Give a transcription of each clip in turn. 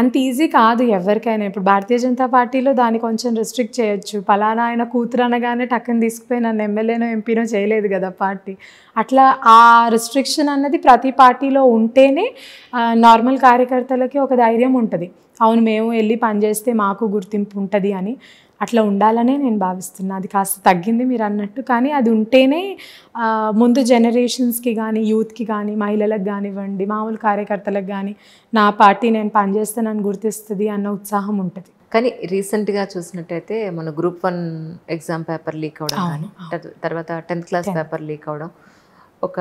అంత ఈజీ కాదు ఎవరికైనా ఇప్పుడు భారతీయ జనతా పార్టీలో దాన్ని కొంచెం రిస్ట్రిక్ట్ చేయొచ్చు ఫలానా ఆయన కూతురు అనగానే టక్కుని తీసుకుపోయి నన్ను ఎమ్మెల్యేనో ఎంపీనో చేయలేదు కదా పార్టీ అట్లా ఆ రిస్ట్రిక్షన్ అన్నది ప్రతి పార్టీలో ఉంటేనే నార్మల్ కార్యకర్తలకి ఒక ధైర్యం ఉంటుంది అవును మేము వెళ్ళి పనిచేస్తే మాకు గుర్తింపు ఉంటుంది అని అట్లా ఉండాలనే నేను భావిస్తున్నా అది కాస్త తగ్గింది మీరు అన్నట్టు కానీ అది ఉంటేనే ముందు జనరేషన్స్కి కానీ యూత్కి కానీ మహిళలకు కానివ్వండి మామూలు కార్యకర్తలకు కానీ నా పార్టీ నేను పనిచేస్తానని గుర్తిస్తుంది అన్న ఉత్సాహం ఉంటుంది కానీ రీసెంట్గా చూసినట్టయితే మన group one exam paper leak అవడం కానీ తర్వాత టెన్త్ క్లాస్ పేపర్ లీక్ అవడం ఒక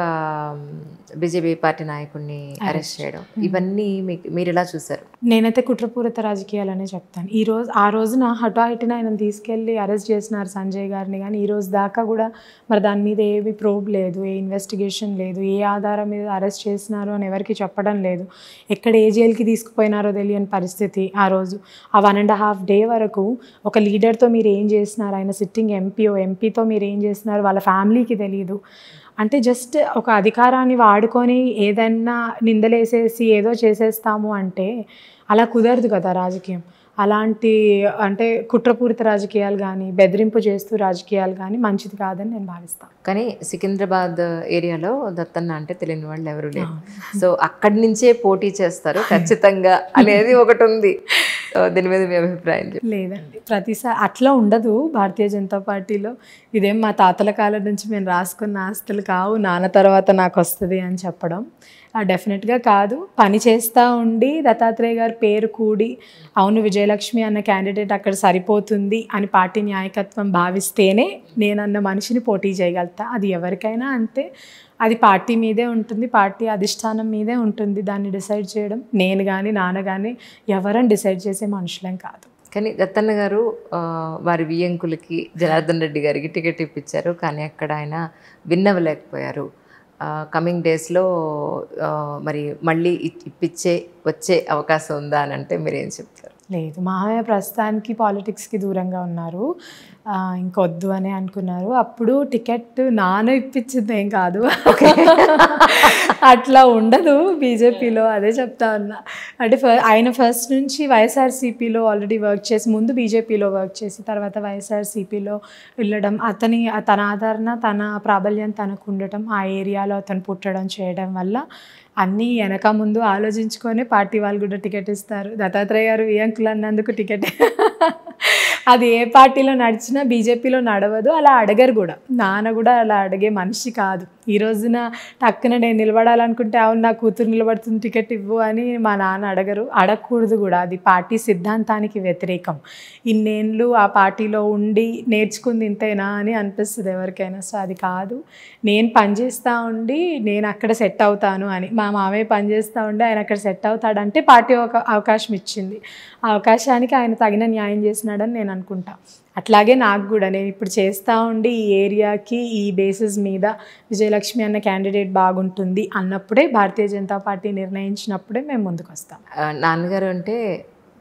బీజేపీ పార్టీ నాయకుడిని అరెస్ట్ చేయడం ఇవన్నీ మీరు ఎలా చూసారు నేనైతే కుట్రపూరిత రాజకీయాలనే చెప్తాను ఈ రోజు ఆ రోజున హఠాహిటిన ఆయన తీసుకెళ్ళి అరెస్ట్ చేసినారు సంజయ్ గారిని కానీ ఈ రోజు దాకా కూడా మరి దాని మీద ఏమి ప్రోబ్ లేదు ఏ ఇన్వెస్టిగేషన్ లేదు ఏ ఆధారం మీద అరెస్ట్ చేసినారు అని ఎవరికి చెప్పడం లేదు ఎక్కడ ఏ జైలుకి తీసుకుపోయినారో తెలియని పరిస్థితి ఆ రోజు ఆ వన్ అండ్ హాఫ్ డే వరకు ఒక లీడర్తో మీరు ఏం చేసినారు ఆయన సిట్టింగ్ ఎంపీఓ ఎంపీతో మీరు ఏం చేసినారు వాళ్ళ ఫ్యామిలీకి తెలియదు అంటే జస్ట్ ఒక అధికారాన్ని వాడుకొని ఏదన్నా నిందలేసేసి ఏదో చేసేస్తాము అంటే అలా కుదరదు కదా రాజకీయం అలాంటి అంటే కుట్రపూరిత రాజకీయాలు కానీ బెదిరింపు చేస్తూ రాజకీయాలు కానీ మంచిది కాదని నేను భావిస్తాను కానీ సికింద్రాబాద్ ఏరియాలో దత్తన్న అంటే తెలియని వాళ్ళు ఎవరు లేరు సో అక్కడి నుంచే పోటీ చేస్తారు ఖచ్చితంగా అనేది ఒకటి ఉంది దీని మీద మీ అభిప్రాయం లేదండి ప్రతిసారి అట్లా ఉండదు భారతీయ జనతా పార్టీలో ఇదేం మా తాతల కాలం నుంచి మేము రాసుకున్న ఆస్తులు కావు నాన్న తర్వాత నాకు వస్తుంది అని చెప్పడం డెఫినెట్గా కాదు పని చేస్తూ ఉండి దత్తాత్రేయ గారి పేరు కూడి అవును విజయలక్ష్మి అన్న క్యాండిడేట్ అక్కడ సరిపోతుంది అని పార్టీ నాయకత్వం భావిస్తేనే నేనన్న మనిషిని పోటీ చేయగలుగుతా అది ఎవరికైనా అంతే అది పార్టీ మీదే ఉంటుంది పార్టీ అధిష్టానం మీదే ఉంటుంది దాన్ని డిసైడ్ చేయడం నేను కానీ నాన్న కానీ ఎవరని డిసైడ్ చేసే మనుషులేం కాదు కానీ రతన్న గారు వారి వియంకులకి జనార్దన్ రెడ్డి గారికి టికెట్ ఇప్పించారు కానీ అక్కడ ఆయన విన్నవలేకపోయారు కమింగ్ డేస్లో మరి మళ్ళీ ఇప్పించే వచ్చే అవకాశం ఉందా అని అంటే మీరు ఏం చెప్తారు లేదు మామయ్య ప్రస్తుతానికి పాలిటిక్స్కి దూరంగా ఉన్నారు ఇంకొద్దు అని అనుకున్నారు అప్పుడు టికెట్ నాన్న ఇప్పించింది ఏం కాదు అట్లా ఉండదు బీజేపీలో అదే చెప్తా ఉన్నా అంటే ఫ ఆయన ఫస్ట్ నుంచి వైఎస్ఆర్సీపీలో ఆల్రెడీ వర్క్ చేసి ముందు బీజేపీలో వర్క్ చేసి తర్వాత వైఎస్ఆర్సీపీలో వెళ్ళడం అతని తన ఆదరణ తన ప్రాబల్యం తనకు ఉండటం ఆ ఏరియాలో అతను పుట్టడం చేయడం వల్ల అన్నీ వెనక ముందు ఆలోచించుకొని పార్టీ వాళ్ళు కూడా టికెట్ ఇస్తారు దత్తాత్రేయ గారు ఈ అంకులు అన్నందుకు టికెట్ అది ఏ పార్టీలో నడిచినా బీజేపీలో నడవదు అలా అడగరు కూడా నాన్న కూడా అలా అడిగే మనిషి కాదు ఈ రోజున టక్కున నేను నిలబడాలనుకుంటే అవును నా కూతురు నిలబడుతుంది టికెట్ ఇవ్వు అని మా నాన్న అడగరు అడగకూడదు కూడా అది పార్టీ సిద్ధాంతానికి వ్యతిరేకం ఇన్నేళ్ళు ఆ పార్టీలో ఉండి నేర్చుకుంది ఇంతేనా అని అనిపిస్తుంది ఎవరికైనా సో అది కాదు నేను పనిచేస్తూ ఉండి నేను అక్కడ సెట్ అవుతాను అని మా మామయ్య పనిచేస్తూ ఉండి ఆయన అక్కడ సెట్ అవుతాడంటే పార్టీ ఒక అవకాశం ఇచ్చింది ఆ అవకాశానికి ఆయన తగిన న్యాయం చేసినాడని నేను అనుకుంటా అట్లాగే నాకు కూడా నేను ఇప్పుడు చేస్తూ ఉండి ఈ ఏరియాకి ఈ బేసిస్ మీద విజయ విజయలక్ష్మి అన్న క్యాండిడేట్ బాగుంటుంది అన్నప్పుడే భారతీయ జనతా పార్టీ నిర్ణయించినప్పుడే మేము ముందుకు వస్తాం నాన్నగారు అంటే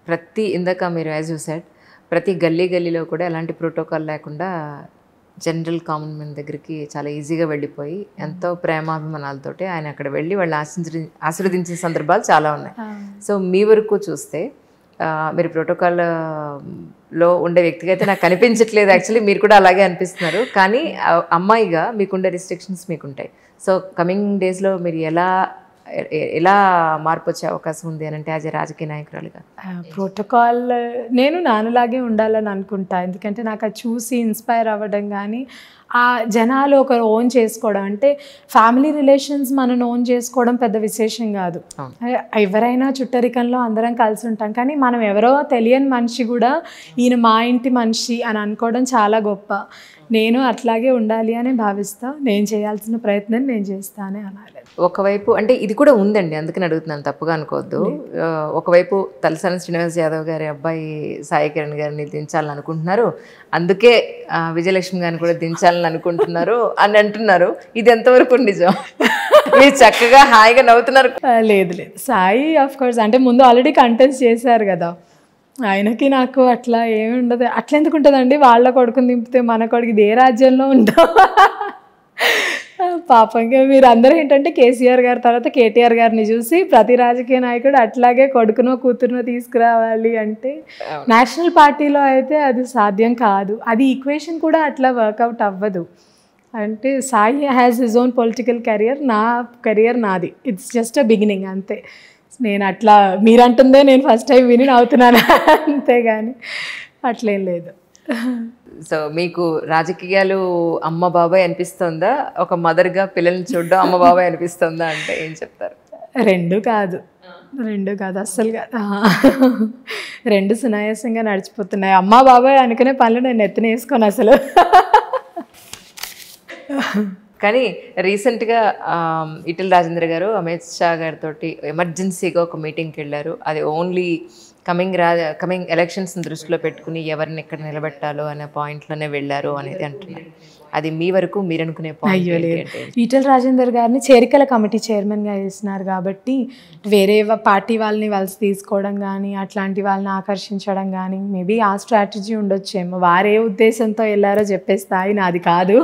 ప్రతి ఇందాక మీరు యాజ్ యూ సెడ్ ప్రతి గల్లీ గల్లీలో కూడా ఎలాంటి ప్రోటోకాల్ లేకుండా జనరల్ కామన్ మెన్ దగ్గరికి చాలా ఈజీగా వెళ్ళిపోయి ఎంతో ప్రేమాభిమానాలతోటి ఆయన అక్కడ వెళ్ళి వాళ్ళు ఆశించి ఆశీర్వదించిన సందర్భాలు చాలా ఉన్నాయి సో మీ వరకు చూస్తే మీరు ప్రోటోకాల్లో ఉండే వ్యక్తిగా అయితే నాకు కనిపించట్లేదు యాక్చువల్లీ మీరు కూడా అలాగే అనిపిస్తున్నారు కానీ అమ్మాయిగా మీకుండే రిస్ట్రిక్షన్స్ మీకుంటాయి సో కమింగ్ డేస్లో మీరు ఎలా ఎలా మార్పు వచ్చే అవకాశం ఉంది అని అంటే యాజ్ రాజకీయ నాయకురాలుగా ప్రోటోకాల్ నేను నాన్నలాగే ఉండాలని అనుకుంటా ఎందుకంటే నాకు అది చూసి ఇన్స్పైర్ అవ్వడం కానీ ఆ జనాలు ఒకరు ఓన్ చేసుకోవడం అంటే ఫ్యామిలీ రిలేషన్స్ మనం ఓన్ చేసుకోవడం పెద్ద విశేషం కాదు ఎవరైనా చుట్టరికంలో అందరం కలిసి ఉంటాం కానీ మనం ఎవరో తెలియని మనిషి కూడా ఈయన మా ఇంటి మనిషి అని అనుకోవడం చాలా గొప్ప నేను అట్లాగే ఉండాలి అని భావిస్తా నేను చేయాల్సిన ప్రయత్నం నేను చేస్తానే అనాలి ఒకవైపు అంటే ఇది కూడా ఉందండి అందుకని అడుగుతున్నాను తప్పుగా అనుకోవద్దు ఒకవైపు తలసాని శ్రీనివాస్ యాదవ్ గారి అబ్బాయి సాయి కిరణ్ గారిని దించాలని అనుకుంటున్నారు అందుకే విజయలక్ష్మి గారిని కూడా దించాలని ఛానల్ అనుకుంటున్నారు అని అంటున్నారు ఇది ఎంతవరకు నిజం మీరు చక్కగా హాయిగా నవ్వుతున్నారు లేదు లేదు సాయి ఆఫ్ కోర్స్ అంటే ముందు ఆల్రెడీ కంటెంట్స్ చేశారు కదా ఆయనకి నాకు అట్లా ఏమి ఉండదు అట్లా ఎందుకు ఉంటుందండి వాళ్ళ కొడుకుని దింపితే మన కొడుకు ఇదే రాజ్యంలో ఉంటాం పాపంగా మీరందరూ ఏంటంటే కేసీఆర్ గారి తర్వాత కేటీఆర్ గారిని చూసి ప్రతి రాజకీయ నాయకుడు అట్లాగే కొడుకునో కూతురునో తీసుకురావాలి అంటే నేషనల్ పార్టీలో అయితే అది సాధ్యం కాదు అది ఈక్వేషన్ కూడా అట్లా వర్కౌట్ అవ్వదు అంటే Sai has his own political career నా కెరియర్ నాది ఇట్స్ జస్ట్ అ బిగినింగ్ అంతే నేను అట్లా మీరంటుందే నేను ఫస్ట్ టైం విని అవుతున్నాను అంతేగాని అట్లేం లేదు సో మీకు రాజకీయాలు అమ్మ బాబాయ్ అనిపిస్తుందా ఒక మదర్గా పిల్లల్ని చూడడం అమ్మ బాబాయ్ అనిపిస్తుందా అంటే ఏం చెప్తారు రెండు కాదు రెండు కాదు అస్సలు కాదు రెండు సునాయాసంగా నడిచిపోతున్నాయి అమ్మ బాబాయ్ అనుకునే పనులు నేను ఎత్తిన వేసుకోను అసలు కానీ రీసెంట్గా ఇటల్ రాజేంద్ర గారు అమిత్ షా గారితో ఎమర్జెన్సీగా ఒక మీటింగ్కి వెళ్ళారు అది ఓన్లీ కమింగ్ రా కమింగ్ ఎలక్షన్స్ని దృష్టిలో పెట్టుకుని ఎవరిని ఎక్కడ నిలబెట్టాలో అనే పాయింట్లోనే వెళ్ళారు అనేది అంటున్నారు అది మీ వరకు మీరు అనుకునే పాయింట్ ఈటల్ రాజేందర్ గారిని చేరికల కమిటీ చైర్మన్గా వేసినారు కాబట్టి వేరే పార్టీ వాళ్ళని వలసి తీసుకోవడం కానీ అట్లాంటి వాళ్ళని ఆకర్షించడం కానీ మేబీ ఆ స్ట్రాటజీ ఉండొచ్చేమో వారే ఉద్దేశంతో వెళ్ళారో చెప్పే స్థాయి నాది కాదు